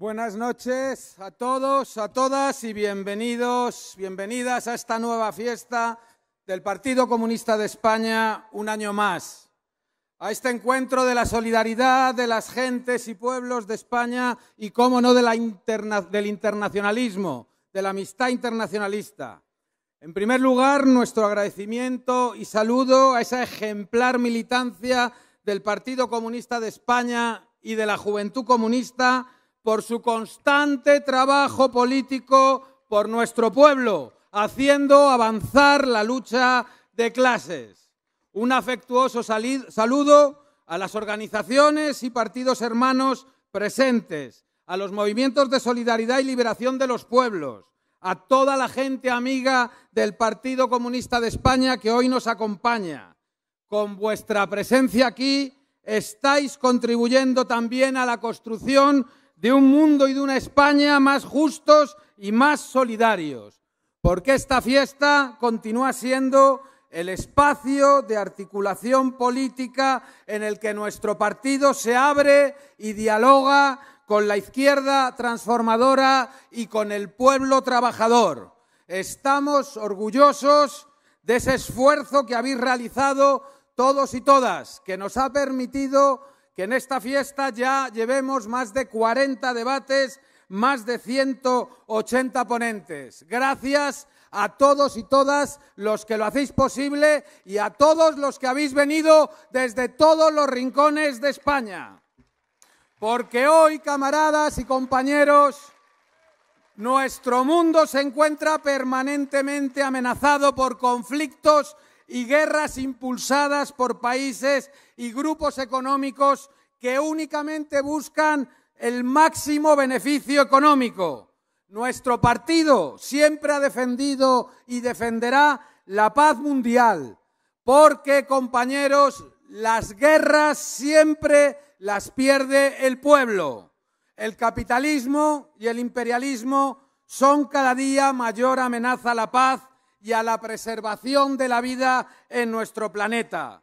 Buenas noches a todos, a todas y bienvenidos, bienvenidas a esta nueva fiesta del Partido Comunista de España un año más. A este encuentro de la solidaridad de las gentes y pueblos de España y, cómo no, de la del internacionalismo, de la amistad internacionalista. En primer lugar, nuestro agradecimiento y saludo a esa ejemplar militancia del Partido Comunista de España y de la Juventud Comunista por su constante trabajo político por nuestro pueblo, haciendo avanzar la lucha de clases. Un afectuoso saludo a las organizaciones y partidos hermanos presentes, a los movimientos de solidaridad y liberación de los pueblos, a toda la gente amiga del Partido Comunista de España que hoy nos acompaña. Con vuestra presencia aquí estáis contribuyendo también a la construcción de un mundo y de una España más justos y más solidarios, porque esta fiesta continúa siendo el espacio de articulación política en el que nuestro partido se abre y dialoga con la izquierda transformadora y con el pueblo trabajador. Estamos orgullosos de ese esfuerzo que habéis realizado todos y todas, que nos ha permitido que en esta fiesta ya llevemos más de 40 debates, más de 180 ponentes. Gracias a todos y todas los que lo hacéis posible y a todos los que habéis venido desde todos los rincones de España. Porque hoy, camaradas y compañeros, nuestro mundo se encuentra permanentemente amenazado por conflictos y guerras impulsadas por países y grupos económicos que únicamente buscan el máximo beneficio económico. Nuestro partido siempre ha defendido y defenderá la paz mundial, porque, compañeros, las guerras siempre las pierde el pueblo. El capitalismo y el imperialismo son cada día mayor amenaza a la paz y a la preservación de la vida en nuestro planeta.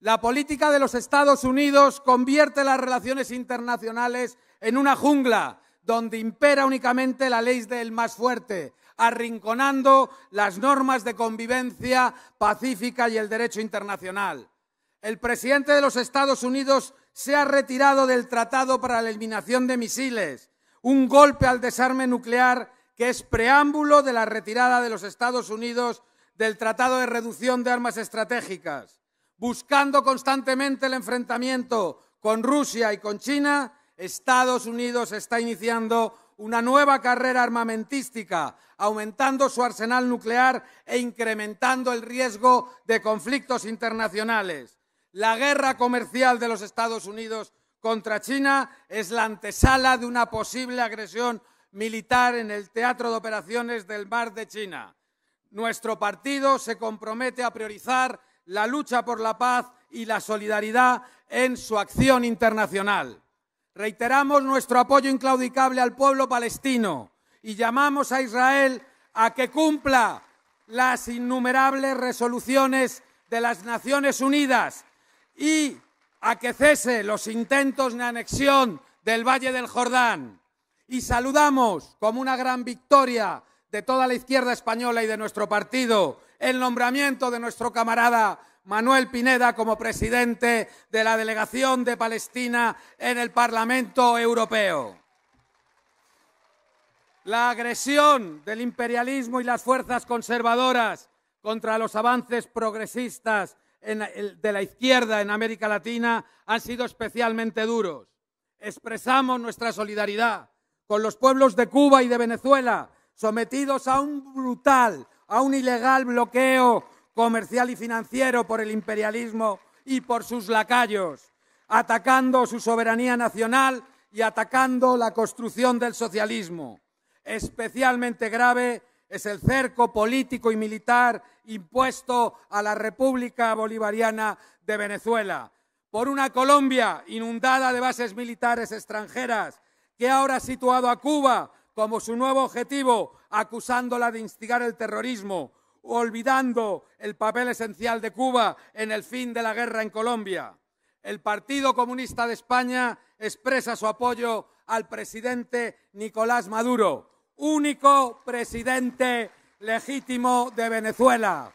La política de los Estados Unidos convierte las relaciones internacionales en una jungla donde impera únicamente la ley del más fuerte, arrinconando las normas de convivencia pacífica y el derecho internacional. El presidente de los Estados Unidos se ha retirado del Tratado para la Eliminación de Misiles, un golpe al desarme nuclear que es preámbulo de la retirada de los Estados Unidos del Tratado de Reducción de Armas Estratégicas, buscando constantemente el enfrentamiento con Rusia y con China, Estados Unidos está iniciando una nueva carrera armamentística, aumentando su arsenal nuclear e incrementando el riesgo de conflictos internacionales. La guerra comercial de los Estados Unidos contra China es la antesala de una posible agresión militar en el Teatro de Operaciones del Mar de China. Nuestro partido se compromete a priorizar la lucha por la paz y la solidaridad en su acción internacional. Reiteramos nuestro apoyo inclaudicable al pueblo palestino y llamamos a Israel a que cumpla las innumerables resoluciones de las Naciones Unidas y a que cese los intentos de anexión del Valle del Jordán y saludamos como una gran victoria de toda la izquierda española y de nuestro partido el nombramiento de nuestro camarada Manuel Pineda como presidente de la delegación de Palestina en el Parlamento Europeo. La agresión del imperialismo y las fuerzas conservadoras contra los avances progresistas de la izquierda en América Latina han sido especialmente duros. Expresamos nuestra solidaridad con los pueblos de Cuba y de Venezuela, sometidos a un brutal, a un ilegal bloqueo comercial y financiero por el imperialismo y por sus lacayos, atacando su soberanía nacional y atacando la construcción del socialismo. Especialmente grave es el cerco político y militar impuesto a la República Bolivariana de Venezuela por una Colombia inundada de bases militares extranjeras que ahora ha situado a Cuba como su nuevo objetivo, acusándola de instigar el terrorismo, olvidando el papel esencial de Cuba en el fin de la guerra en Colombia. El Partido Comunista de España expresa su apoyo al presidente Nicolás Maduro, único presidente legítimo de Venezuela,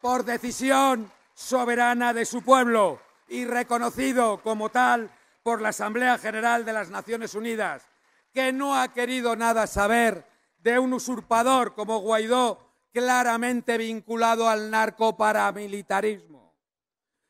por decisión soberana de su pueblo y reconocido como tal por la Asamblea General de las Naciones Unidas, que no ha querido nada saber de un usurpador como Guaidó, claramente vinculado al narcoparamilitarismo.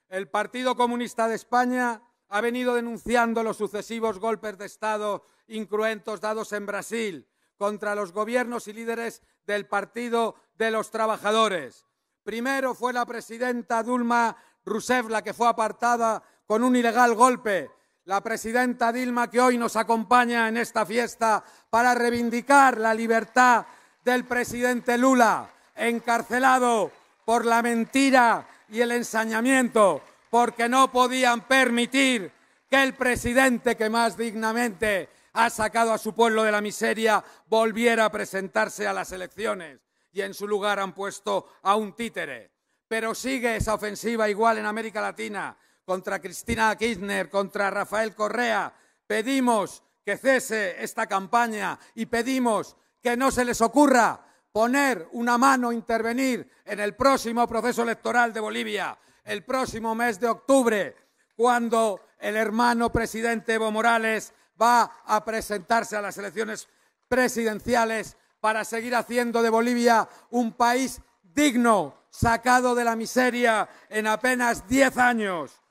El Partido Comunista de España ha venido denunciando los sucesivos golpes de Estado incruentos dados en Brasil contra los gobiernos y líderes del Partido de los Trabajadores. Primero fue la presidenta Dulma Rousseff la que fue apartada con un ilegal golpe la presidenta Dilma que hoy nos acompaña en esta fiesta para reivindicar la libertad del presidente Lula, encarcelado por la mentira y el ensañamiento, porque no podían permitir que el presidente que más dignamente ha sacado a su pueblo de la miseria volviera a presentarse a las elecciones y en su lugar han puesto a un títere. Pero sigue esa ofensiva igual en América Latina contra Cristina Kirchner, contra Rafael Correa. Pedimos que cese esta campaña y pedimos que no se les ocurra poner una mano, intervenir en el próximo proceso electoral de Bolivia, el próximo mes de octubre, cuando el hermano presidente Evo Morales va a presentarse a las elecciones presidenciales para seguir haciendo de Bolivia un país digno, sacado de la miseria en apenas diez años.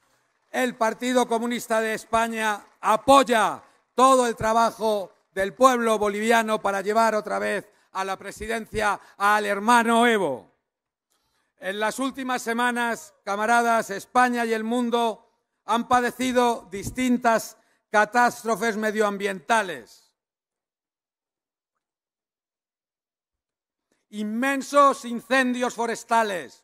El Partido Comunista de España apoya todo el trabajo del pueblo boliviano para llevar otra vez a la presidencia al hermano Evo. En las últimas semanas, camaradas, España y el mundo han padecido distintas catástrofes medioambientales. Inmensos incendios forestales,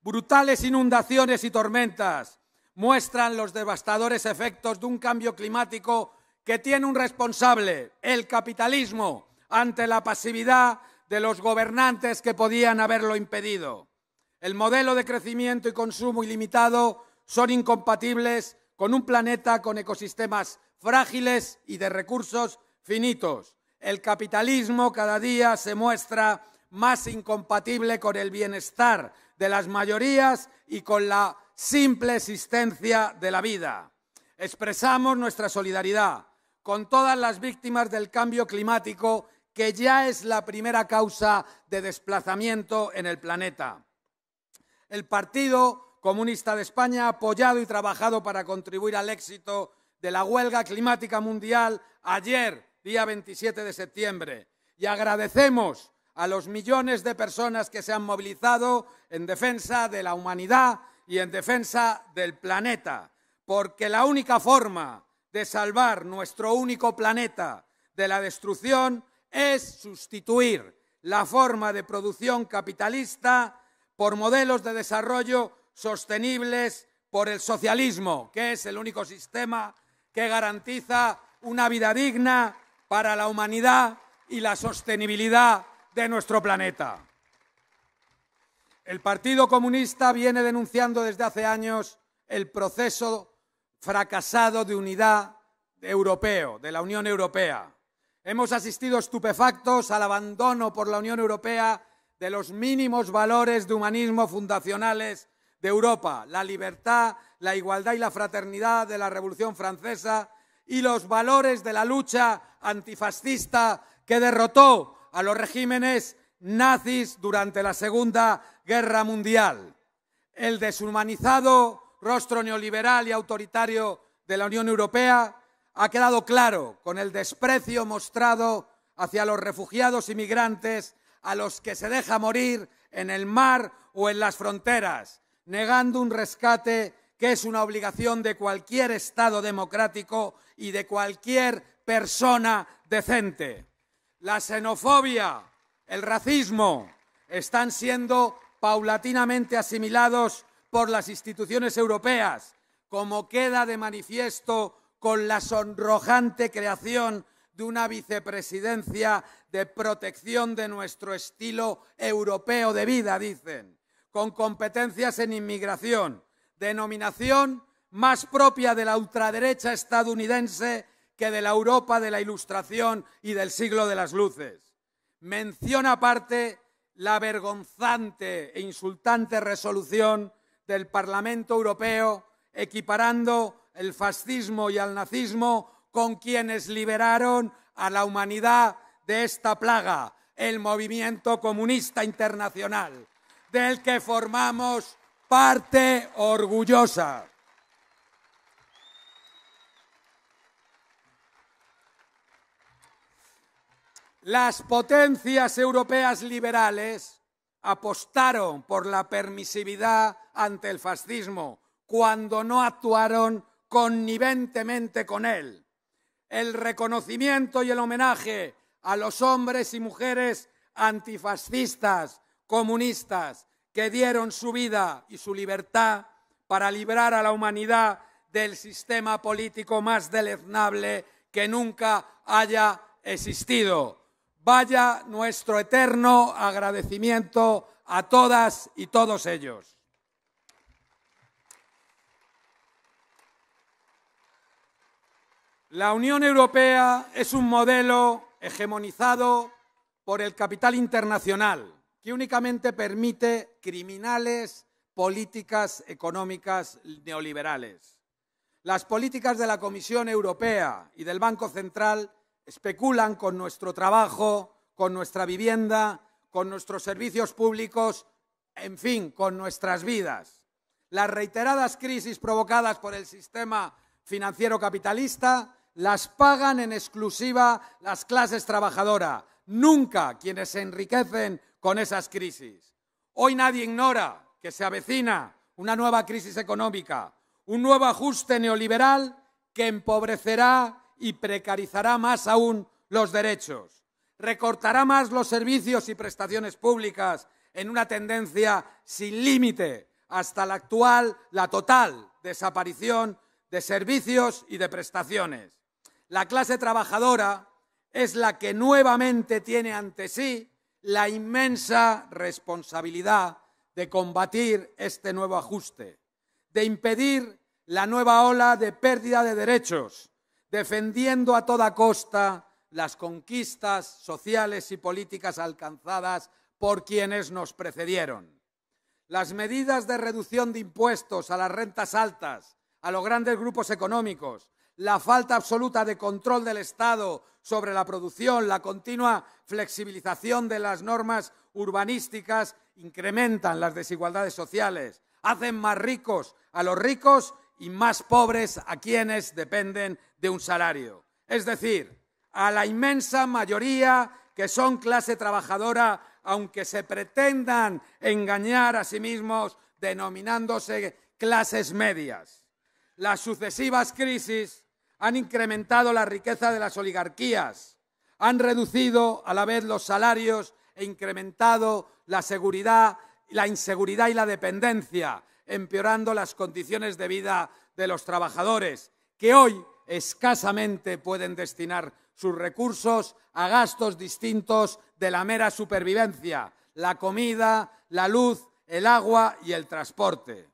brutales inundaciones y tormentas, muestran los devastadores efectos de un cambio climático que tiene un responsable, el capitalismo, ante la pasividad de los gobernantes que podían haberlo impedido. El modelo de crecimiento y consumo ilimitado son incompatibles con un planeta con ecosistemas frágiles y de recursos finitos. El capitalismo cada día se muestra más incompatible con el bienestar de las mayorías y con la simple existencia de la vida. Expresamos nuestra solidaridad con todas las víctimas del cambio climático, que ya es la primera causa de desplazamiento en el planeta. El Partido Comunista de España ha apoyado y trabajado para contribuir al éxito de la huelga climática mundial ayer, día 27 de septiembre, y agradecemos a los millones de personas que se han movilizado en defensa de la humanidad y en defensa del planeta, porque la única forma de salvar nuestro único planeta de la destrucción es sustituir la forma de producción capitalista por modelos de desarrollo sostenibles por el socialismo, que es el único sistema que garantiza una vida digna para la humanidad y la sostenibilidad de nuestro planeta. El Partido Comunista viene denunciando desde hace años el proceso fracasado de unidad europeo, de la Unión Europea. Hemos asistido estupefactos al abandono por la Unión Europea de los mínimos valores de humanismo fundacionales de Europa, la libertad, la igualdad y la fraternidad de la Revolución Francesa y los valores de la lucha antifascista que derrotó a los regímenes nazis durante la Segunda Guerra Mundial, el deshumanizado rostro neoliberal y autoritario de la Unión Europea ha quedado claro con el desprecio mostrado hacia los refugiados y migrantes a los que se deja morir en el mar o en las fronteras, negando un rescate que es una obligación de cualquier Estado democrático y de cualquier persona decente. La xenofobia, el racismo están siendo paulatinamente asimilados por las instituciones europeas, como queda de manifiesto con la sonrojante creación de una vicepresidencia de protección de nuestro estilo europeo de vida, dicen, con competencias en inmigración, denominación más propia de la ultraderecha estadounidense que de la Europa de la Ilustración y del siglo de las Luces. Mención aparte la vergonzante e insultante resolución del Parlamento Europeo equiparando el fascismo y el nazismo con quienes liberaron a la humanidad de esta plaga, el movimiento comunista internacional, del que formamos parte orgullosa. Las potencias europeas liberales apostaron por la permisividad ante el fascismo cuando no actuaron conniventemente con él. El reconocimiento y el homenaje a los hombres y mujeres antifascistas, comunistas, que dieron su vida y su libertad para librar a la humanidad del sistema político más deleznable que nunca haya existido vaya nuestro eterno agradecimiento a todas y todos ellos. La Unión Europea es un modelo hegemonizado por el capital internacional que únicamente permite criminales políticas económicas neoliberales. Las políticas de la Comisión Europea y del Banco Central especulan con nuestro trabajo, con nuestra vivienda, con nuestros servicios públicos, en fin, con nuestras vidas. Las reiteradas crisis provocadas por el sistema financiero capitalista las pagan en exclusiva las clases trabajadoras, nunca quienes se enriquecen con esas crisis. Hoy nadie ignora que se avecina una nueva crisis económica, un nuevo ajuste neoliberal que empobrecerá y precarizará más aún los derechos. Recortará más los servicios y prestaciones públicas en una tendencia sin límite hasta la actual, la total desaparición de servicios y de prestaciones. La clase trabajadora es la que nuevamente tiene ante sí la inmensa responsabilidad de combatir este nuevo ajuste, de impedir la nueva ola de pérdida de derechos defendiendo a toda costa las conquistas sociales y políticas alcanzadas por quienes nos precedieron. Las medidas de reducción de impuestos a las rentas altas, a los grandes grupos económicos, la falta absoluta de control del Estado sobre la producción, la continua flexibilización de las normas urbanísticas incrementan las desigualdades sociales, hacen más ricos a los ricos y más pobres a quienes dependen de un salario. Es decir, a la inmensa mayoría que son clase trabajadora, aunque se pretendan engañar a sí mismos denominándose clases medias. Las sucesivas crisis han incrementado la riqueza de las oligarquías, han reducido a la vez los salarios e incrementado la seguridad, la inseguridad y la dependencia, empeorando las condiciones de vida de los trabajadores, que hoy escasamente pueden destinar sus recursos a gastos distintos de la mera supervivencia, la comida, la luz, el agua y el transporte.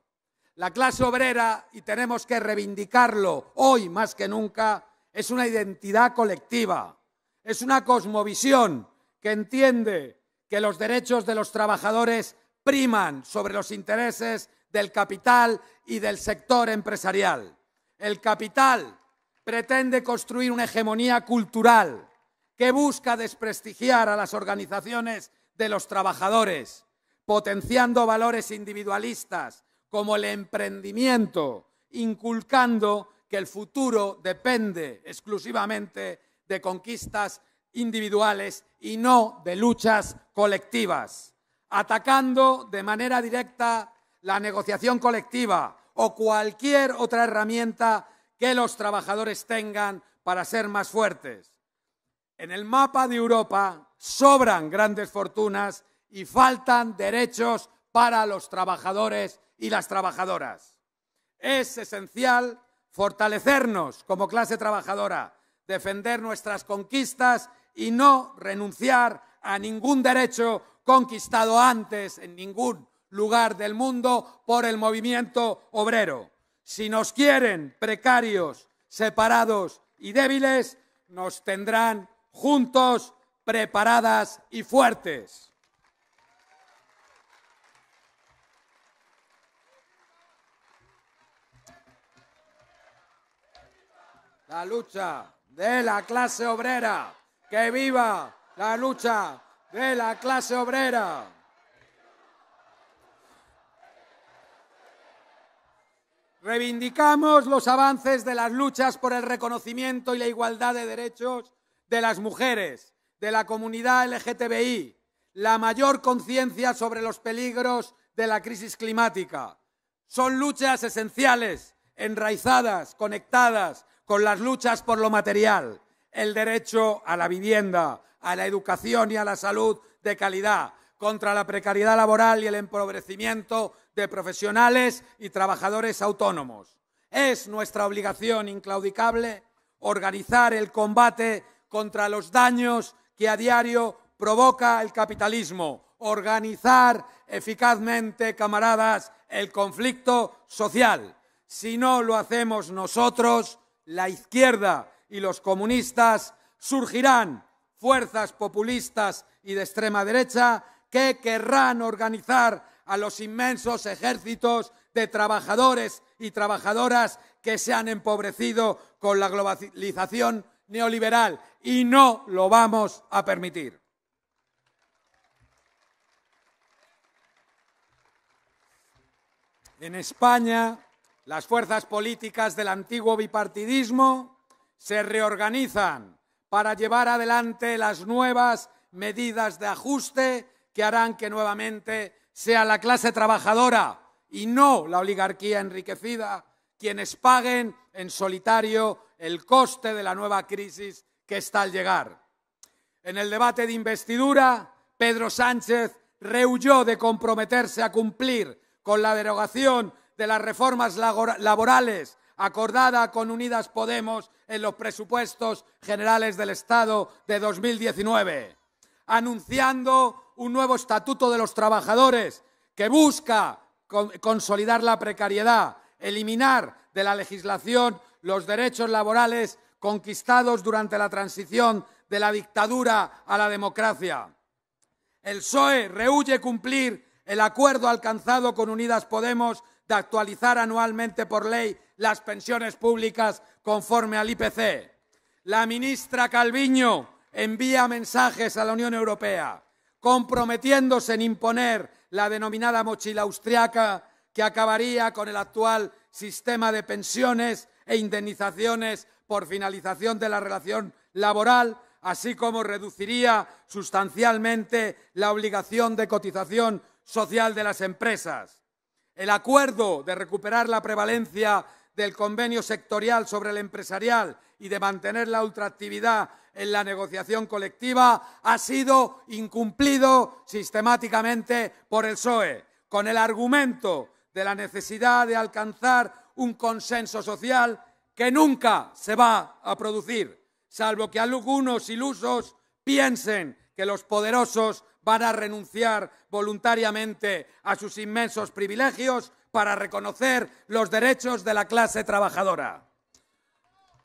La clase obrera, y tenemos que reivindicarlo hoy más que nunca, es una identidad colectiva, es una cosmovisión que entiende que los derechos de los trabajadores priman sobre los intereses del capital y del sector empresarial. El capital pretende construir una hegemonía cultural que busca desprestigiar a las organizaciones de los trabajadores, potenciando valores individualistas como el emprendimiento, inculcando que el futuro depende exclusivamente de conquistas individuales y no de luchas colectivas, atacando de manera directa la negociación colectiva o cualquier otra herramienta que los trabajadores tengan para ser más fuertes. En el mapa de Europa sobran grandes fortunas y faltan derechos para los trabajadores y las trabajadoras. Es esencial fortalecernos como clase trabajadora, defender nuestras conquistas y no renunciar a ningún derecho conquistado antes en ningún lugar del mundo por el movimiento obrero. Si nos quieren precarios, separados y débiles, nos tendrán juntos, preparadas y fuertes. La lucha de la clase obrera. Que viva la lucha de la clase obrera. Reivindicamos los avances de las luchas por el reconocimiento y la igualdad de derechos de las mujeres, de la comunidad LGTBI, la mayor conciencia sobre los peligros de la crisis climática. Son luchas esenciales, enraizadas, conectadas con las luchas por lo material, el derecho a la vivienda, a la educación y a la salud de calidad, contra la precariedad laboral y el empobrecimiento de profesionales y trabajadores autónomos. Es nuestra obligación inclaudicable organizar el combate contra los daños que a diario provoca el capitalismo, organizar eficazmente, camaradas, el conflicto social. Si no lo hacemos nosotros, la izquierda y los comunistas surgirán fuerzas populistas y de extrema derecha que querrán organizar a los inmensos ejércitos de trabajadores y trabajadoras que se han empobrecido con la globalización neoliberal y no lo vamos a permitir. En España, las fuerzas políticas del antiguo bipartidismo se reorganizan para llevar adelante las nuevas medidas de ajuste que harán que nuevamente sea la clase trabajadora y no la oligarquía enriquecida quienes paguen en solitario el coste de la nueva crisis que está al llegar. En el debate de investidura, Pedro Sánchez rehuyó de comprometerse a cumplir con la derogación de las reformas laborales acordada con Unidas Podemos en los presupuestos generales del Estado de 2019, anunciando un nuevo estatuto de los trabajadores que busca consolidar la precariedad, eliminar de la legislación los derechos laborales conquistados durante la transición de la dictadura a la democracia. El PSOE rehúye cumplir el acuerdo alcanzado con Unidas Podemos de actualizar anualmente por ley las pensiones públicas conforme al IPC. La ministra Calviño envía mensajes a la Unión Europea comprometiéndose en imponer la denominada mochila austriaca que acabaría con el actual sistema de pensiones e indemnizaciones por finalización de la relación laboral, así como reduciría sustancialmente la obligación de cotización social de las empresas. El acuerdo de recuperar la prevalencia del convenio sectorial sobre el empresarial y de mantener la ultraactividad en la negociación colectiva ha sido incumplido sistemáticamente por el PSOE, con el argumento de la necesidad de alcanzar un consenso social que nunca se va a producir, salvo que algunos ilusos piensen que los poderosos van a renunciar voluntariamente a sus inmensos privilegios para reconocer los derechos de la clase trabajadora.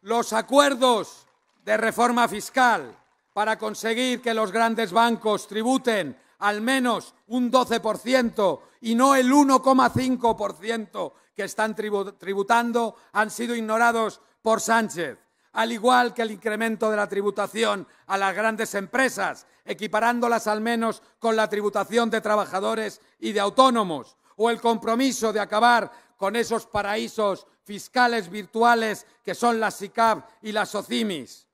Los acuerdos de reforma fiscal para conseguir que los grandes bancos tributen al menos un 12% y no el 1,5% que están tributando, han sido ignorados por Sánchez, al igual que el incremento de la tributación a las grandes empresas, equiparándolas al menos con la tributación de trabajadores y de autónomos, o el compromiso de acabar con esos paraísos fiscales virtuales que son las SICAP y las OCIMIS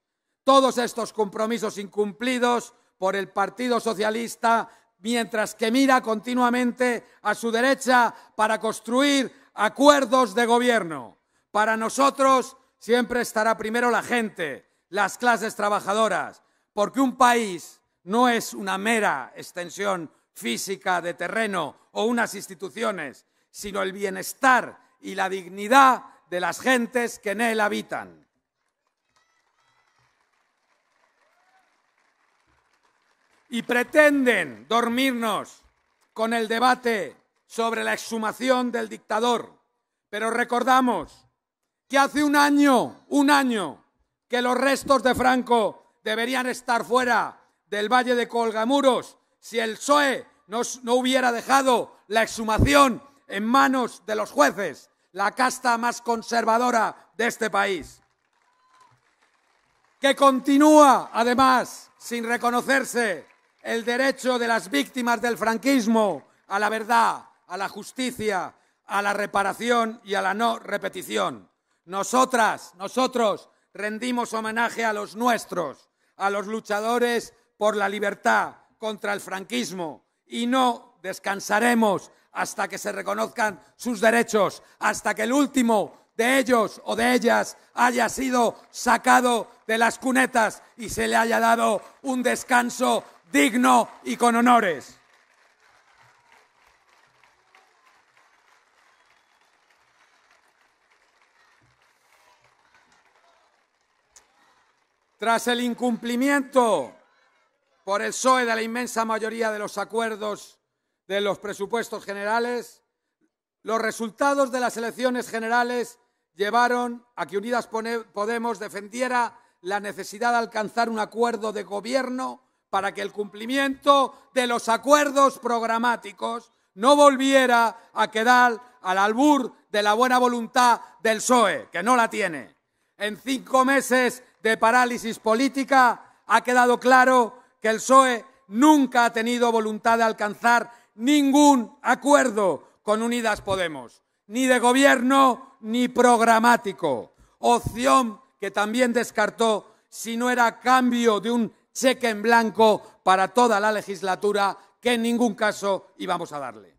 todos estos compromisos incumplidos por el Partido Socialista, mientras que mira continuamente a su derecha para construir acuerdos de gobierno. Para nosotros siempre estará primero la gente, las clases trabajadoras, porque un país no es una mera extensión física de terreno o unas instituciones, sino el bienestar y la dignidad de las gentes que en él habitan. y pretenden dormirnos con el debate sobre la exhumación del dictador. Pero recordamos que hace un año, un año, que los restos de Franco deberían estar fuera del Valle de Colgamuros si el PSOE no, no hubiera dejado la exhumación en manos de los jueces, la casta más conservadora de este país que continúa además sin reconocerse el derecho de las víctimas del franquismo a la verdad, a la justicia, a la reparación y a la no repetición. Nosotras, nosotros rendimos homenaje a los nuestros, a los luchadores por la libertad contra el franquismo y no descansaremos hasta que se reconozcan sus derechos, hasta que el último de ellos o de ellas haya sido sacado de las cunetas y se le haya dado un descanso digno y con honores. Tras el incumplimiento por el PSOE de la inmensa mayoría de los acuerdos de los presupuestos generales, los resultados de las elecciones generales llevaron a que Unidas Podemos defendiera la necesidad de alcanzar un acuerdo de gobierno para que el cumplimiento de los acuerdos programáticos no volviera a quedar al albur de la buena voluntad del PSOE, que no la tiene. En cinco meses de parálisis política ha quedado claro que el PSOE nunca ha tenido voluntad de alcanzar ningún acuerdo con Unidas Podemos, ni de gobierno ni programático. Opción que también descartó si no era cambio de un cheque en blanco para toda la legislatura que en ningún caso íbamos a darle.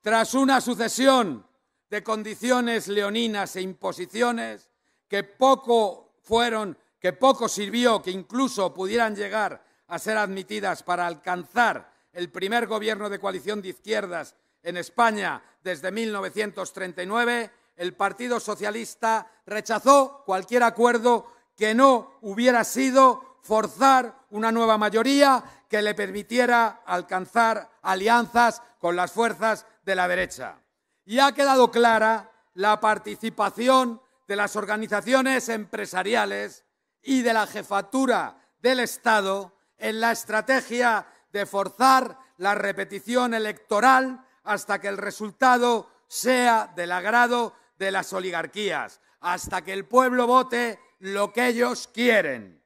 Tras una sucesión de condiciones leoninas e imposiciones que poco fueron, que poco sirvió que incluso pudieran llegar a ser admitidas para alcanzar el primer gobierno de coalición de izquierdas en España desde 1939, el Partido Socialista rechazó cualquier acuerdo que no hubiera sido forzar una nueva mayoría que le permitiera alcanzar alianzas con las fuerzas de la derecha. Y ha quedado clara la participación de las organizaciones empresariales y de la jefatura del Estado en la estrategia de forzar la repetición electoral hasta que el resultado sea del agrado de las oligarquías, hasta que el pueblo vote lo que ellos quieren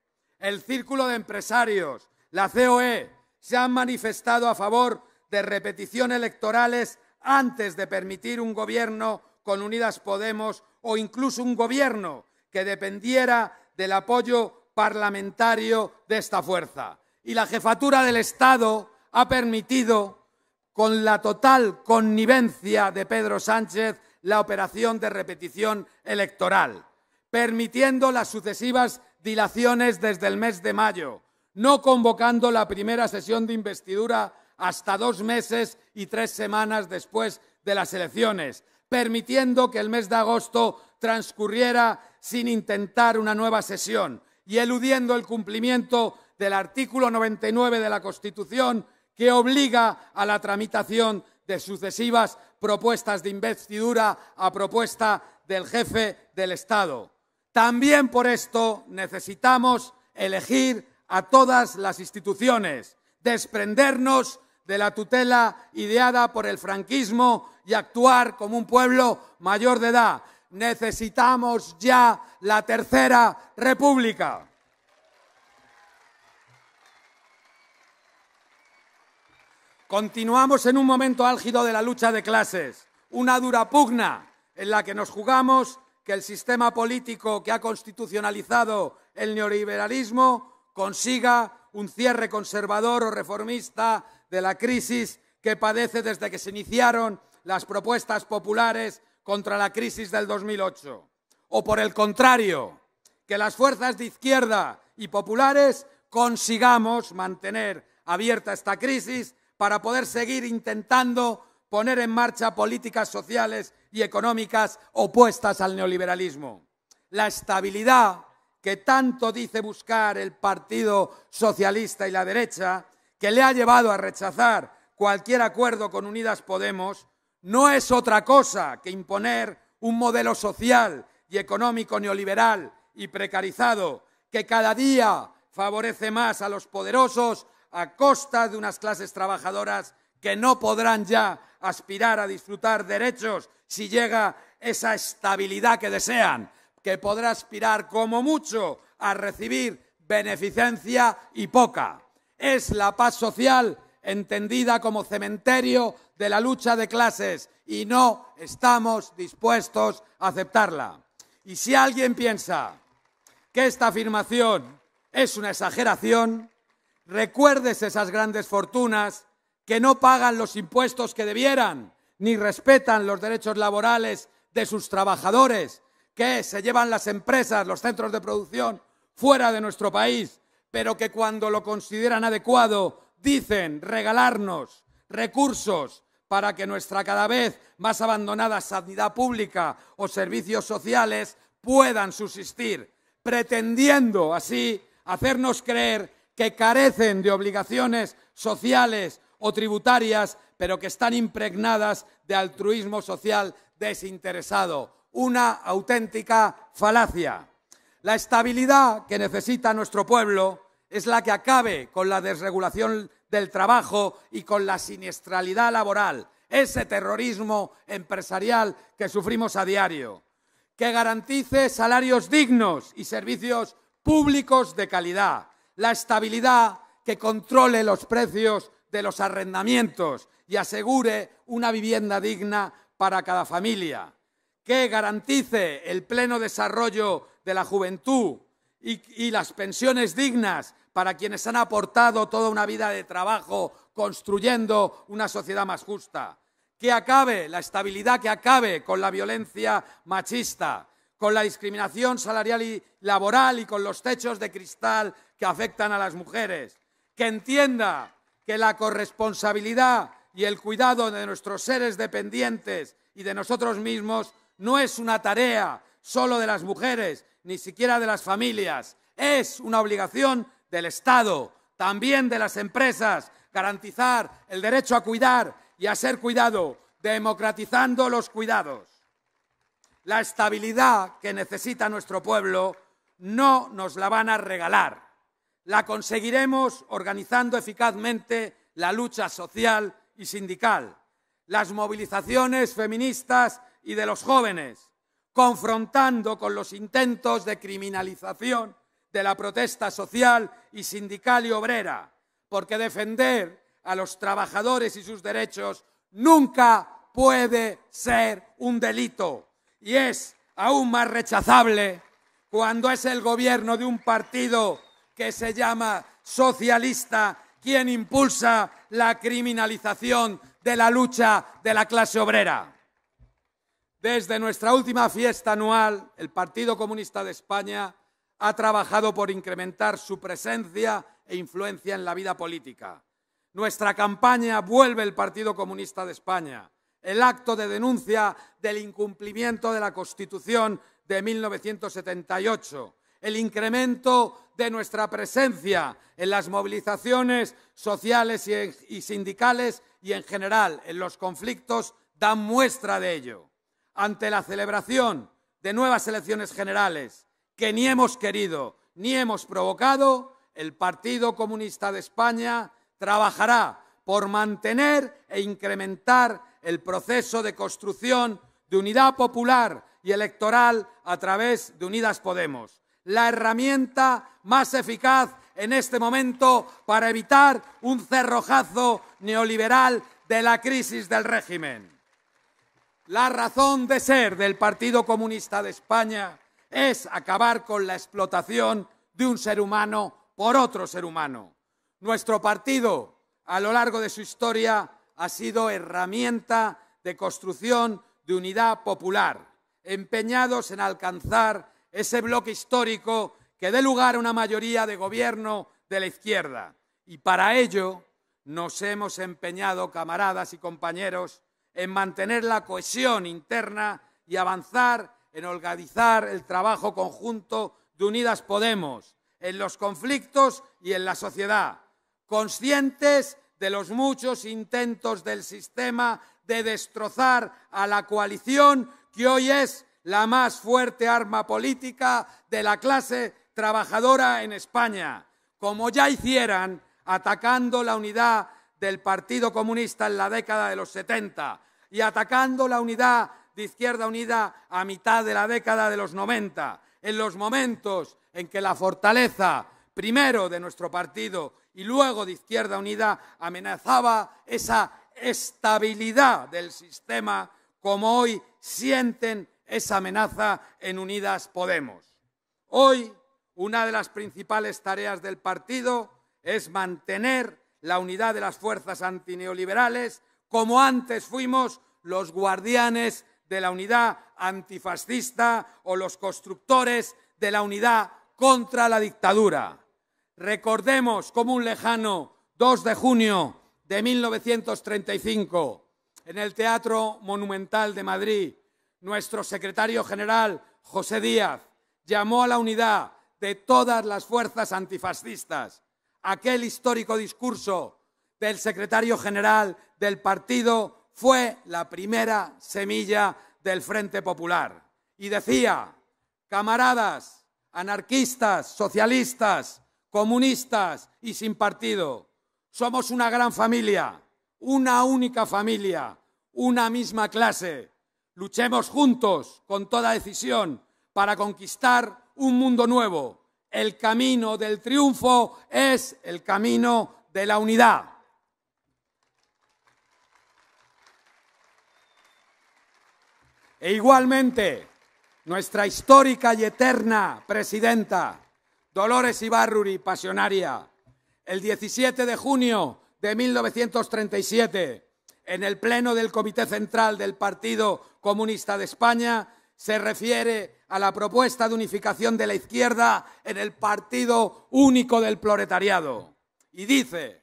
el Círculo de Empresarios, la COE, se han manifestado a favor de repetición electorales antes de permitir un gobierno con Unidas Podemos o incluso un gobierno que dependiera del apoyo parlamentario de esta fuerza. Y la jefatura del Estado ha permitido, con la total connivencia de Pedro Sánchez, la operación de repetición electoral, permitiendo las sucesivas dilaciones desde el mes de mayo, no convocando la primera sesión de investidura hasta dos meses y tres semanas después de las elecciones, permitiendo que el mes de agosto transcurriera sin intentar una nueva sesión y eludiendo el cumplimiento del artículo 99 de la Constitución que obliga a la tramitación de sucesivas propuestas de investidura a propuesta del jefe del Estado. También por esto necesitamos elegir a todas las instituciones, desprendernos de la tutela ideada por el franquismo y actuar como un pueblo mayor de edad. Necesitamos ya la tercera república. Continuamos en un momento álgido de la lucha de clases, una dura pugna en la que nos jugamos que el sistema político que ha constitucionalizado el neoliberalismo consiga un cierre conservador o reformista de la crisis que padece desde que se iniciaron las propuestas populares contra la crisis del 2008. O por el contrario, que las fuerzas de izquierda y populares consigamos mantener abierta esta crisis para poder seguir intentando poner en marcha políticas sociales y económicas opuestas al neoliberalismo. La estabilidad que tanto dice buscar el Partido Socialista y la derecha, que le ha llevado a rechazar cualquier acuerdo con Unidas Podemos, no es otra cosa que imponer un modelo social y económico neoliberal y precarizado que cada día favorece más a los poderosos a costa de unas clases trabajadoras que no podrán ya aspirar a disfrutar derechos si llega esa estabilidad que desean, que podrá aspirar como mucho a recibir beneficencia y poca. Es la paz social entendida como cementerio de la lucha de clases y no estamos dispuestos a aceptarla. Y si alguien piensa que esta afirmación es una exageración, recuerdes esas grandes fortunas que no pagan los impuestos que debieran, ni respetan los derechos laborales de sus trabajadores, que se llevan las empresas, los centros de producción fuera de nuestro país, pero que cuando lo consideran adecuado dicen regalarnos recursos para que nuestra cada vez más abandonada sanidad pública o servicios sociales puedan subsistir, pretendiendo así hacernos creer que carecen de obligaciones sociales o tributarias, pero que están impregnadas de altruismo social desinteresado. Una auténtica falacia. La estabilidad que necesita nuestro pueblo es la que acabe con la desregulación del trabajo y con la siniestralidad laboral, ese terrorismo empresarial que sufrimos a diario, que garantice salarios dignos y servicios públicos de calidad, la estabilidad que controle los precios de los arrendamientos y asegure una vivienda digna para cada familia, que garantice el pleno desarrollo de la juventud y, y las pensiones dignas para quienes han aportado toda una vida de trabajo construyendo una sociedad más justa, que acabe la estabilidad, que acabe con la violencia machista, con la discriminación salarial y laboral y con los techos de cristal que afectan a las mujeres, que entienda que la corresponsabilidad y el cuidado de nuestros seres dependientes y de nosotros mismos no es una tarea solo de las mujeres, ni siquiera de las familias. Es una obligación del Estado, también de las empresas, garantizar el derecho a cuidar y a ser cuidado, democratizando los cuidados. La estabilidad que necesita nuestro pueblo no nos la van a regalar. La conseguiremos organizando eficazmente la lucha social y sindical, las movilizaciones feministas y de los jóvenes, confrontando con los intentos de criminalización de la protesta social y sindical y obrera, porque defender a los trabajadores y sus derechos nunca puede ser un delito. Y es aún más rechazable cuando es el gobierno de un partido que se llama socialista quien impulsa la criminalización de la lucha de la clase obrera. Desde nuestra última fiesta anual, el Partido Comunista de España ha trabajado por incrementar su presencia e influencia en la vida política. Nuestra campaña vuelve el Partido Comunista de España, el acto de denuncia del incumplimiento de la Constitución de 1978 el incremento de nuestra presencia en las movilizaciones sociales y, sindicales y en general en los conflictos dan muestra de ello. Ante la celebración de nuevas elecciones generales que ni hemos querido ni hemos provocado, el Partido Comunista de España trabajará por mantener e incrementar el proceso de construcción de unidad popular y electoral a través de Unidas Podemos, la herramienta más eficaz en este momento para evitar un cerrojazo neoliberal de la crisis del régimen. La razón de ser del Partido Comunista de España es acabar con la explotación de un ser humano por otro ser humano. Nuestro partido, a lo largo de su historia, ha sido herramienta de construcción de unidad popular, empeñados en alcanzar ese bloque histórico que dé lugar a una mayoría de gobierno de la izquierda. Y para ello nos hemos empeñado, camaradas y compañeros, en mantener la cohesión interna y avanzar en organizar el trabajo conjunto de Unidas Podemos, en los conflictos y en la sociedad, conscientes de los muchos intentos del sistema de destrozar a la coalición que hoy es la más fuerte arma política de la clase trabajadora en España, como ya hicieran atacando la unidad del Partido Comunista en la década de los 70 y atacando la unidad de Izquierda Unida a mitad de la década de los 90, en los momentos en que la fortaleza primero de nuestro partido y luego de Izquierda Unida amenazaba esa estabilidad del sistema como hoy sienten esa amenaza en Unidas Podemos. Hoy, una de las principales tareas del partido es mantener la unidad de las fuerzas antineoliberales, como antes fuimos los guardianes de la unidad antifascista o los constructores de la unidad contra la dictadura. Recordemos como un lejano 2 de junio de 1935, en el Teatro Monumental de Madrid, nuestro secretario general, José Díaz, llamó a la unidad de todas las fuerzas antifascistas. Aquel histórico discurso del secretario general del partido fue la primera semilla del Frente Popular. Y decía, camaradas, anarquistas, socialistas, comunistas y sin partido, somos una gran familia, una única familia, una misma clase Luchemos juntos con toda decisión para conquistar un mundo nuevo. El camino del triunfo es el camino de la unidad. E igualmente, nuestra histórica y eterna presidenta, Dolores Ibarruri, pasionaria, el 17 de junio de 1937, en el Pleno del Comité Central del Partido Comunista de España se refiere a la propuesta de unificación de la izquierda en el Partido Único del Proletariado. Y dice,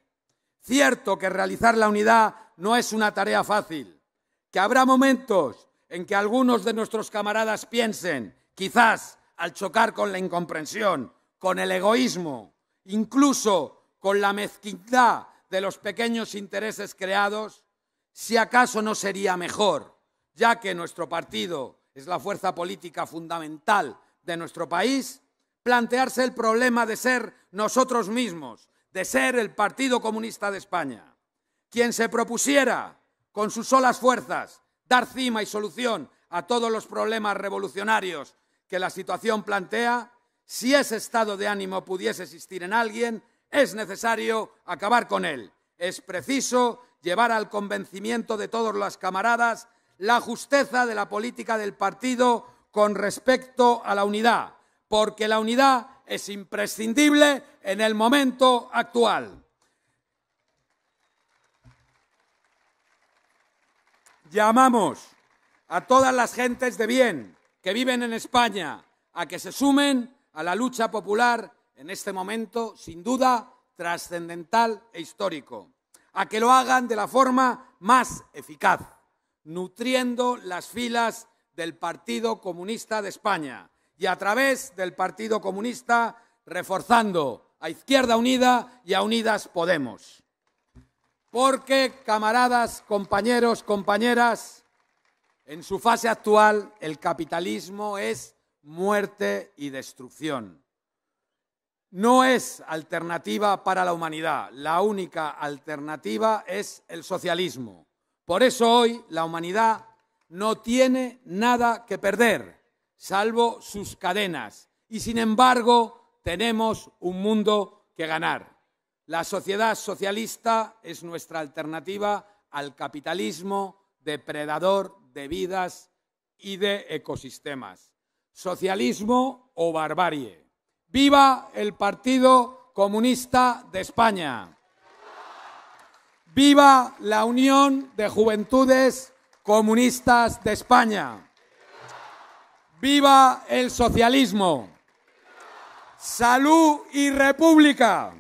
cierto que realizar la unidad no es una tarea fácil, que habrá momentos en que algunos de nuestros camaradas piensen, quizás al chocar con la incomprensión, con el egoísmo, incluso con la mezquindad de los pequeños intereses creados, si acaso no sería mejor ya que nuestro partido es la fuerza política fundamental de nuestro país, plantearse el problema de ser nosotros mismos, de ser el Partido Comunista de España. Quien se propusiera, con sus solas fuerzas, dar cima y solución a todos los problemas revolucionarios que la situación plantea, si ese estado de ánimo pudiese existir en alguien, es necesario acabar con él. Es preciso llevar al convencimiento de todos los camaradas la justeza de la política del partido con respecto a la unidad, porque la unidad es imprescindible en el momento actual. Llamamos a todas las gentes de bien que viven en España a que se sumen a la lucha popular en este momento, sin duda, trascendental e histórico, a que lo hagan de la forma más eficaz nutriendo las filas del Partido Comunista de España y a través del Partido Comunista reforzando a Izquierda Unida y a Unidas Podemos. Porque, camaradas, compañeros, compañeras, en su fase actual el capitalismo es muerte y destrucción. No es alternativa para la humanidad. La única alternativa es el socialismo. Por eso hoy la humanidad no tiene nada que perder, salvo sus cadenas. Y sin embargo, tenemos un mundo que ganar. La sociedad socialista es nuestra alternativa al capitalismo depredador de vidas y de ecosistemas. Socialismo o barbarie. ¡Viva el Partido Comunista de España! Viva la Unión de Juventudes Comunistas de España. Viva el socialismo. Salud y república.